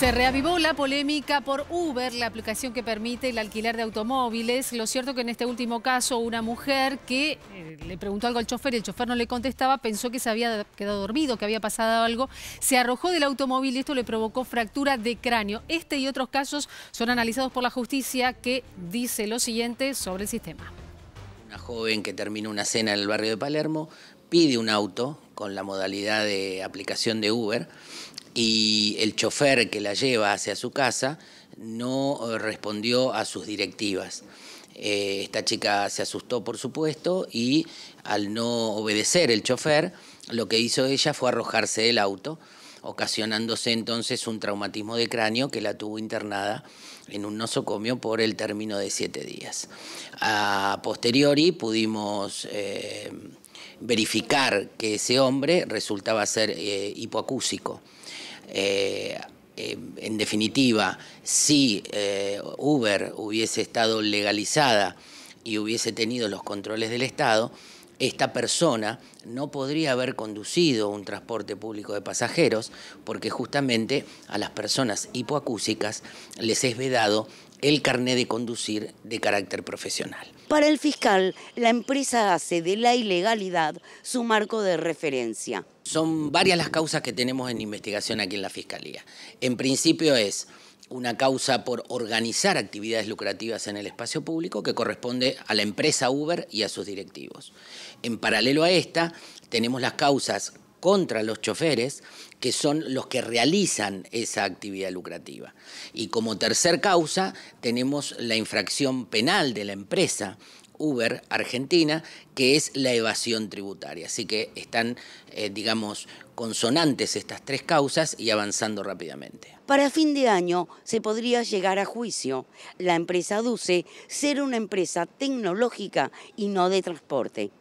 Se reavivó la polémica por Uber, la aplicación que permite el alquiler de automóviles. Lo cierto que en este último caso una mujer que eh, le preguntó algo al chofer y el chofer no le contestaba, pensó que se había quedado dormido, que había pasado algo, se arrojó del automóvil y esto le provocó fractura de cráneo. Este y otros casos son analizados por la justicia que dice lo siguiente sobre el sistema. Una joven que terminó una cena en el barrio de Palermo pide un auto con la modalidad de aplicación de Uber y el chofer que la lleva hacia su casa no eh, respondió a sus directivas. Eh, esta chica se asustó, por supuesto, y al no obedecer el chofer, lo que hizo ella fue arrojarse del auto, ocasionándose entonces un traumatismo de cráneo que la tuvo internada en un nosocomio por el término de siete días. A posteriori pudimos... Eh, verificar que ese hombre resultaba ser eh, hipoacúsico. Eh, eh, en definitiva, si Uber hubiese estado legalizada y hubiese tenido los controles del Estado, esta persona no podría haber conducido un transporte público de pasajeros porque justamente a las personas hipoacúsicas les es vedado el carné de conducir de carácter profesional. Para el fiscal, la empresa hace de la ilegalidad su marco de referencia. Son varias las causas que tenemos en investigación aquí en la Fiscalía. En principio es una causa por organizar actividades lucrativas en el espacio público que corresponde a la empresa Uber y a sus directivos. En paralelo a esta, tenemos las causas contra los choferes, que son los que realizan esa actividad lucrativa. Y como tercer causa tenemos la infracción penal de la empresa, Uber Argentina, que es la evasión tributaria. Así que están, eh, digamos, consonantes estas tres causas y avanzando rápidamente. Para fin de año se podría llegar a juicio. La empresa DUCE ser una empresa tecnológica y no de transporte.